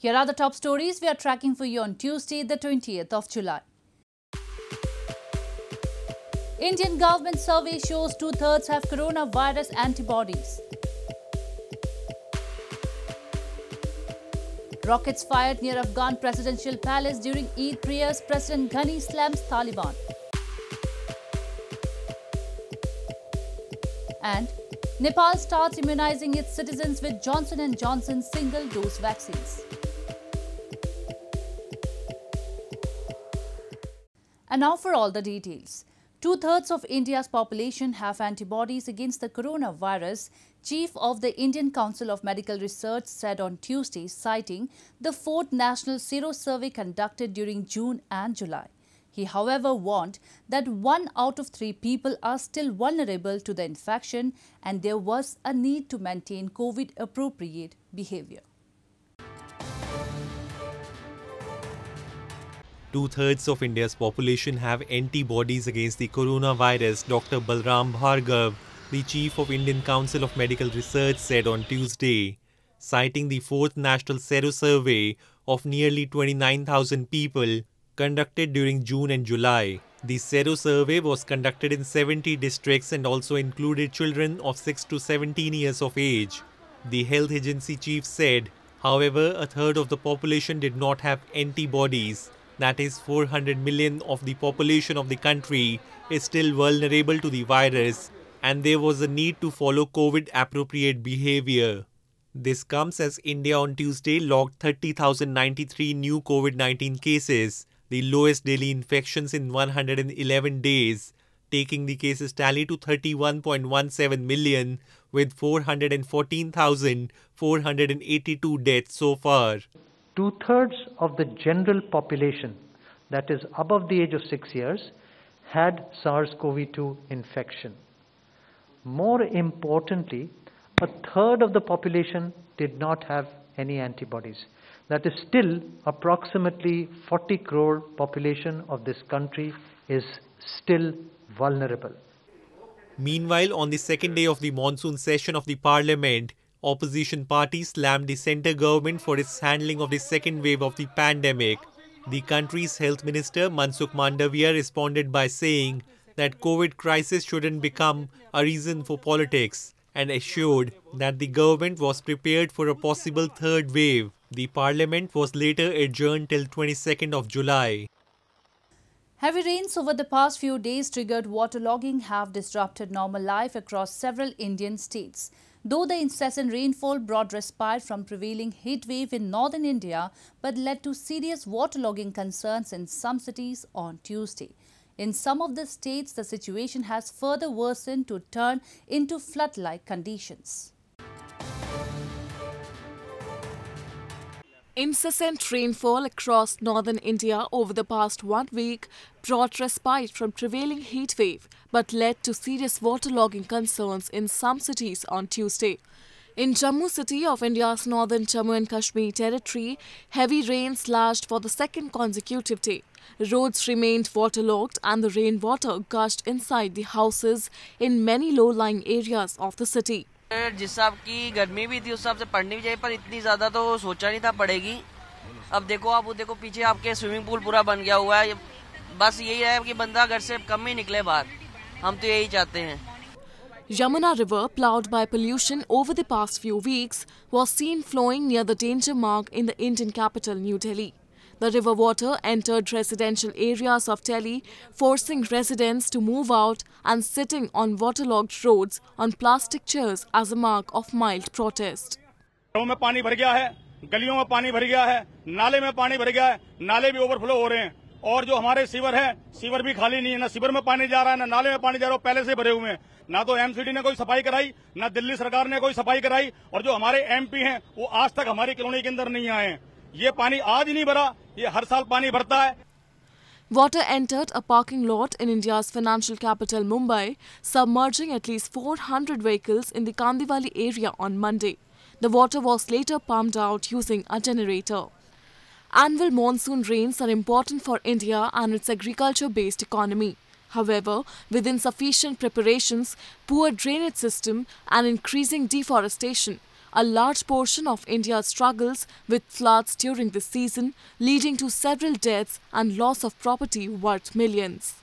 Here are the top stories we are tracking for you on Tuesday, the 20th of July. Indian government survey shows two-thirds have coronavirus antibodies. Rockets fired near Afghan presidential palace during Eid prayers. President Ghani slams Taliban. And Nepal starts immunizing its citizens with Johnson & Johnson single-dose vaccines. And now for all the details. Two-thirds of India's population have antibodies against the coronavirus, chief of the Indian Council of Medical Research said on Tuesday, citing the fourth national serosurvey conducted during June and July. He however warned that one out of three people are still vulnerable to the infection and there was a need to maintain COVID-appropriate behavior. Two-thirds of India's population have antibodies against the coronavirus, Dr. Balram Bhargav, the chief of Indian Council of Medical Research, said on Tuesday, citing the fourth National Sero Survey of nearly 29,000 people Conducted during June and July, the Sero survey was conducted in 70 districts and also included children of 6 to 17 years of age. The health agency chief said, however, a third of the population did not have antibodies. That is, 400 million of the population of the country is still vulnerable to the virus, and there was a need to follow COVID appropriate behavior. This comes as India on Tuesday logged 30,093 new COVID 19 cases the lowest daily infections in 111 days, taking the cases tally to 31.17 million with 414,482 deaths so far. Two-thirds of the general population, that is above the age of six years, had SARS-CoV-2 infection. More importantly, a third of the population did not have any antibodies that is still approximately 40 crore population of this country is still vulnerable. Meanwhile, on the second day of the monsoon session of the parliament, opposition parties slammed the centre government for its handling of the second wave of the pandemic. The country's health minister Mansukh Mandavia responded by saying that COVID crisis shouldn't become a reason for politics and assured that the government was prepared for a possible third wave. The parliament was later adjourned till 22nd of July. Heavy rains over the past few days triggered waterlogging have disrupted normal life across several Indian states. Though the incessant rainfall brought respite from prevailing heat wave in northern India, but led to serious waterlogging concerns in some cities on Tuesday. In some of the states, the situation has further worsened to turn into flood-like conditions. Incessant rainfall across northern India over the past one week brought respite from prevailing heatwave but led to serious waterlogging concerns in some cities on Tuesday. In Jammu city of India's northern Jammu and Kashmir territory, heavy rains lashed for the second consecutive day. Roads remained waterlogged and the rainwater gushed inside the houses in many low-lying areas of the city. जिस हिसाब की गर्मी भी थी उस हिसाब से पढ़नी भी चाहिए पर इतनी ज़्यादा तो सोचा नहीं था पड़ेगी अब देखो आप वो देखो पीछे आपके स्विमिंग पूल पूरा बन गया हुआ है बस यही है कि बंदा घर से कम ही निकले बाहर हम तो यही चाहते हैं Yamuna River, ploughed by pollution over the past few weeks, was seen flowing near the danger mark in the Indian capital, New Delhi. The river water entered residential areas of Delhi, forcing residents to move out and sitting on waterlogged roads on plastic chairs as a mark of mild protest. में पानी भर गया है गलियों में पानी भर गया है नाले में पानी भर गया है नाले भी ओवरफ्लो हो रहे हैं और जो हमारे सीवर है सीवर भी खाली नहीं है ना सीवर में पानी जा रहा है ना नाले में पानी जा रहा है पहले से भरे हुए हैं ना तो एमसीडी ने कोई सफाई कराई ना दिल्ली सरकार ने कोई सफाई कराई और जो हमारे एमपी हैं वो आज तक हमारी कॉलोनी के अंदर नहीं आए हैं ये पानी आज नहीं भरा ये हर साल पानी भरता है Water entered a parking lot in India's financial capital Mumbai, submerging at least 400 vehicles in the Kandivali area on Monday. The water was later pumped out using a generator. Annual monsoon rains are important for India and its agriculture-based economy. However, with insufficient preparations, poor drainage system and increasing deforestation, a large portion of India struggles with floods during the season, leading to several deaths and loss of property worth millions.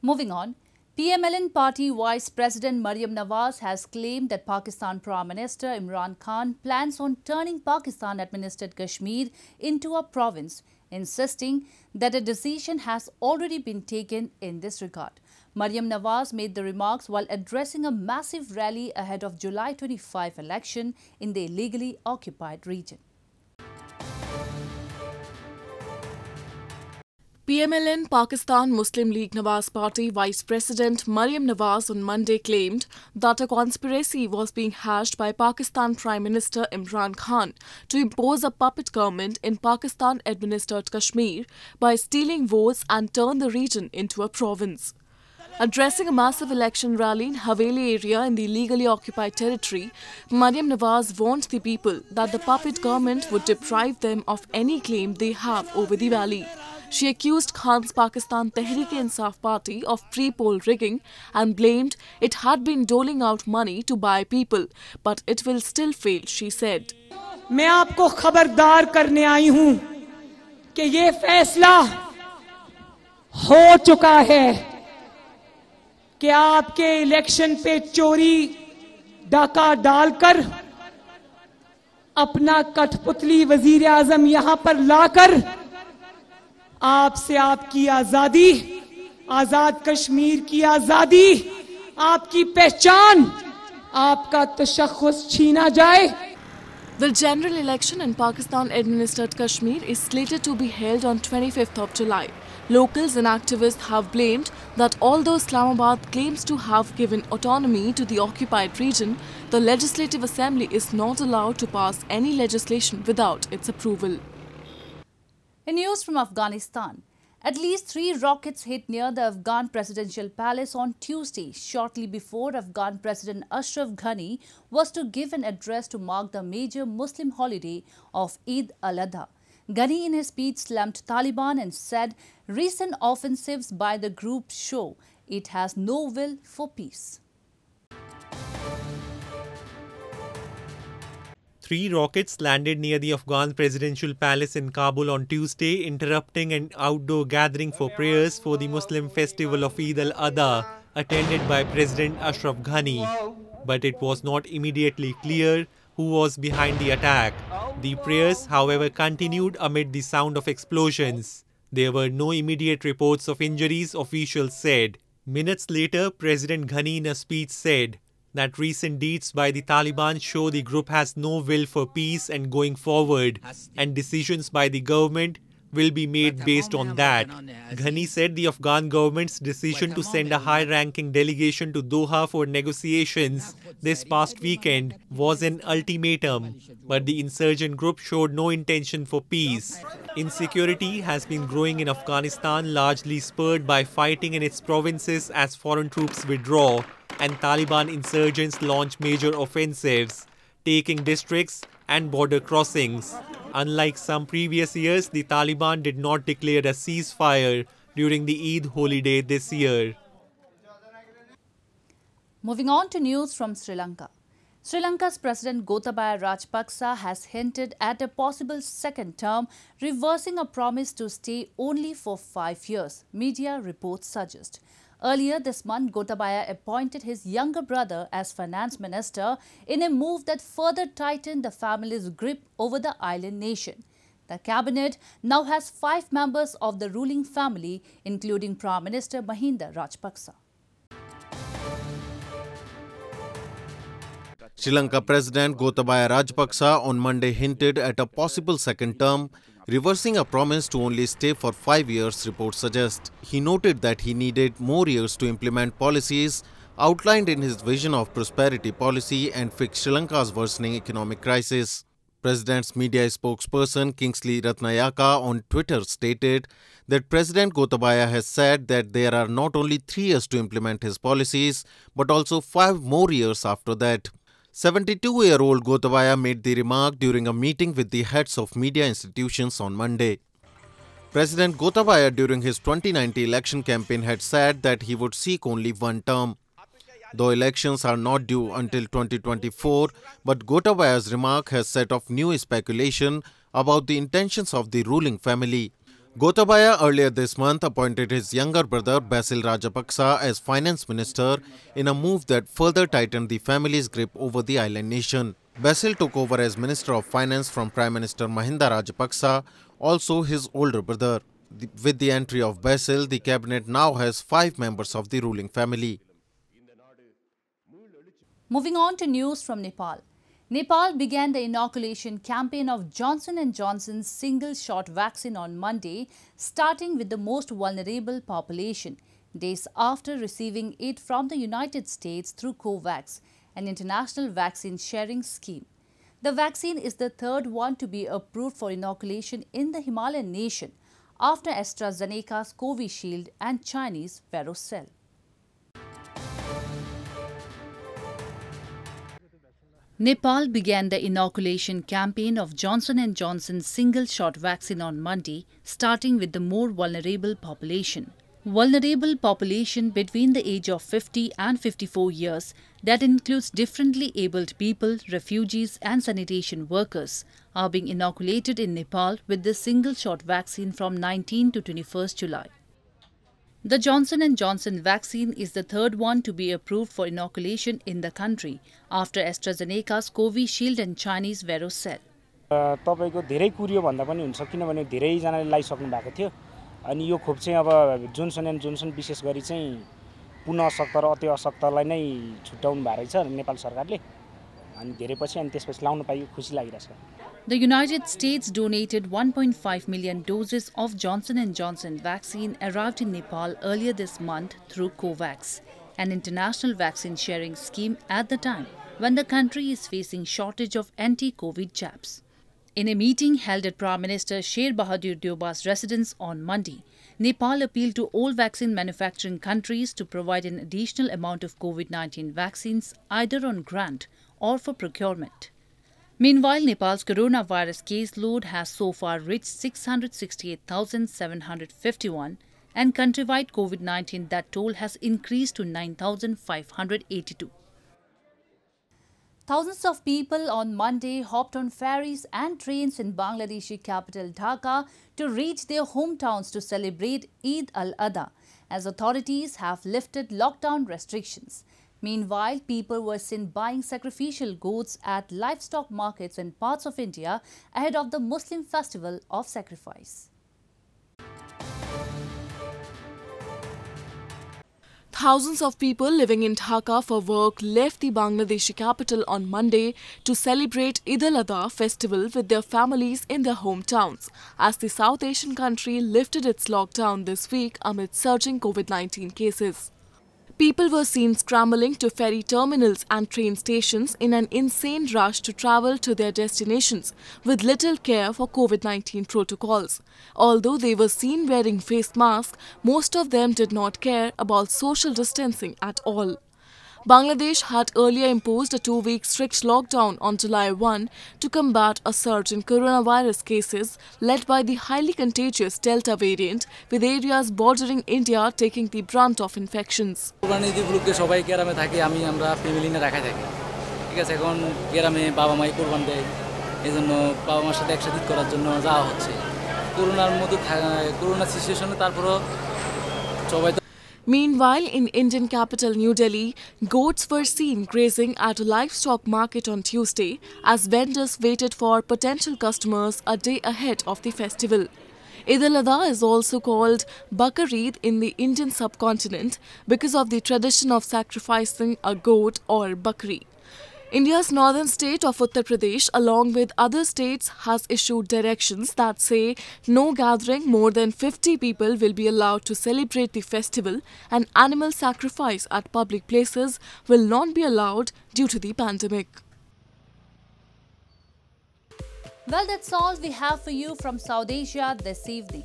Moving on, PMLN party Vice President Maryam Nawaz has claimed that Pakistan Prime Minister Imran Khan plans on turning Pakistan-administered Kashmir into a province, insisting that a decision has already been taken in this regard. Maryam Nawaz made the remarks while addressing a massive rally ahead of July 25 election in the illegally occupied region. PMLN Pakistan Muslim League Nawaz Party Vice President Maryam Nawaz on Monday claimed that a conspiracy was being hatched by Pakistan Prime Minister Imran Khan to impose a puppet government in Pakistan administered Kashmir by stealing votes and turn the region into a province. Addressing a massive election rally in Haveli area in the illegally occupied territory, Mariam Nawaz warned the people that the puppet government would deprive them of any claim they have over the valley. She accused Khan's Pakistan Tehreek-e-Insaf party of pre-poll rigging and blamed it had been doling out money to buy people, but it will still fail, she said. मैं आपको खबरदार करने आई हूं कि ये फैसला हो चुका है कि आपके इलेक्शन पे चोरी डाका डालकर अपना कठपुतली वजीर आजम यहां पर लाकर आपसे आपकी आजादी आजाद कश्मीर की आजादी आपकी पहचान आपका तशखस छीना जाए The general election in Pakistan administered Kashmir is slated to be held on 25th of July. Locals and activists have blamed that although Islamabad claims to have given autonomy to the occupied region, the Legislative Assembly is not allowed to pass any legislation without its approval. In news from Afghanistan, at least three rockets hit near the Afghan presidential palace on Tuesday, shortly before Afghan President Ashraf Ghani was to give an address to mark the major Muslim holiday of Eid al-Adha. Ghani in his speech slammed Taliban and said recent offensives by the group show it has no will for peace. Three rockets landed near the Afghan presidential palace in Kabul on Tuesday, interrupting an outdoor gathering for prayers for the Muslim festival of Eid al-Adha, attended by President Ashraf Ghani. But it was not immediately clear who was behind the attack. The prayers, however, continued amid the sound of explosions. There were no immediate reports of injuries, officials said. Minutes later, President Ghani in a speech said that recent deeds by the Taliban show the group has no will for peace and going forward, and decisions by the government will be made uh, based on that. Ghani said the Afghan government's uh, decision to send a uh, high ranking delegation to Doha for negotiations this past weekend was an ultimatum, but the insurgent group showed no intention for peace. Insecurity has been growing in Afghanistan, largely spurred by fighting in its provinces as foreign troops withdraw and Taliban insurgents launch major offensives, taking districts and border crossings unlike some previous years, the Taliban did not declare a ceasefire during the Eid holiday this year. Moving on to news from Sri Lanka. Sri Lanka's President Gotabaya Rajapaksa has hinted at a possible second term, reversing a promise to stay only for five years, media reports suggest. Earlier this month, Gotabaya appointed his younger brother as finance minister in a move that further tightened the family's grip over the island nation. The cabinet now has five members of the ruling family, including Prime Minister Mahinda Rajapaksa. Sri Lanka President Gotabaya Rajapaksa on Monday hinted at a possible second term reversing a promise to only stay for five years, reports suggest. He noted that he needed more years to implement policies outlined in his vision of prosperity policy and fix Sri Lanka's worsening economic crisis. President's media spokesperson Kingsley Ratnayaka on Twitter stated that President Gotabaya has said that there are not only three years to implement his policies, but also five more years after that. 72 year old Gotabaya made the remark during a meeting with the heads of media institutions on Monday. President Gotabaya, during his 2019 election campaign, had said that he would seek only one term. Though elections are not due until 2024, but Gotabaya's remark has set off new speculation about the intentions of the ruling family. Gotabaya earlier this month appointed his younger brother Basil Rajapaksa as finance minister in a move that further tightened the family's grip over the island nation. Basil took over as Minister of Finance from Prime Minister Mahinda Rajapaksa, also his older brother. With the entry of Basil, the cabinet now has five members of the ruling family. Moving on to news from Nepal. Nepal began the inoculation campaign of Johnson & Johnson's single-shot vaccine on Monday, starting with the most vulnerable population, days after receiving it from the United States through COVAX, an international vaccine sharing scheme. The vaccine is the third one to be approved for inoculation in the Himalayan nation, after AstraZeneca's Covishield and Chinese Verocell. Nepal began the inoculation campaign of Johnson & Johnson's single-shot vaccine on Monday, starting with the more vulnerable population. Vulnerable population between the age of 50 and 54 years that includes differently abled people, refugees and sanitation workers are being inoculated in Nepal with the single-shot vaccine from 19 to 21 July. The Johnson & Johnson vaccine is the third one to be approved for inoculation in the country after AstraZeneca's Covishield and Chinese Verocell. Uh, तपाईँको धेरै curio भन्दा पनि हुन्छ किनभने धेरैजनाले लगाइसक्नु भएको थियो अनि यो खोप चाहिँ अब जोन्सन एन्ड जोन्सन विशेष गरी चाहिँ पुनः अशक्त र अति अशक्तलाई नै छुट्याउनु भएको रहेछ नेपाल सरकारले the United States donated 1.5 million doses of Johnson & Johnson vaccine arrived in Nepal earlier this month through COVAX, an international vaccine sharing scheme at the time when the country is facing shortage of anti-COVID jabs. In a meeting held at Prime Minister Sher Bahadur Dioba's residence on Monday, Nepal appealed to all vaccine manufacturing countries to provide an additional amount of COVID-19 vaccines either on grant or for procurement. Meanwhile, Nepal's coronavirus caseload has so far reached 668,751 and countrywide COVID 19 that toll has increased to 9,582. Thousands of people on Monday hopped on ferries and trains in Bangladeshi capital Dhaka to reach their hometowns to celebrate Eid al-Adha as authorities have lifted lockdown restrictions. Meanwhile, people were seen buying sacrificial goats at livestock markets in parts of India ahead of the Muslim festival of sacrifice. Thousands of people living in Dhaka for work left the Bangladeshi capital on Monday to celebrate Eid al-Adha festival with their families in their hometowns as the South Asian country lifted its lockdown this week amid surging COVID-19 cases. People were seen scrambling to ferry terminals and train stations in an insane rush to travel to their destinations with little care for COVID-19 protocols. Although they were seen wearing face masks, most of them did not care about social distancing at all. Bangladesh had earlier imposed a two week strict lockdown on July 1 to combat a surge in coronavirus cases led by the highly contagious Delta variant, with areas bordering India taking the brunt of infections. ঠিক আছে এখন গ্রামে বাবা মাই কোরবান দেয় এই জন্য বাবা মার সাথে একসাথে করার জন্য যাওয়া হচ্ছে করোনার মতো করোনা সিচুয়েশনে তারপরও সবাই Meanwhile, in Indian capital New Delhi, goats were seen grazing at a livestock market on Tuesday as vendors waited for potential customers a day ahead of the festival. Eid al-Adha is also called Bakareed in the Indian subcontinent because of the tradition of sacrificing a goat or bakri. India's northern state of Uttar Pradesh, along with other states, has issued directions that say no gathering more than 50 people will be allowed to celebrate the festival and animal sacrifice at public places will not be allowed due to the pandemic. Well, that's all we have for you from South Asia this evening.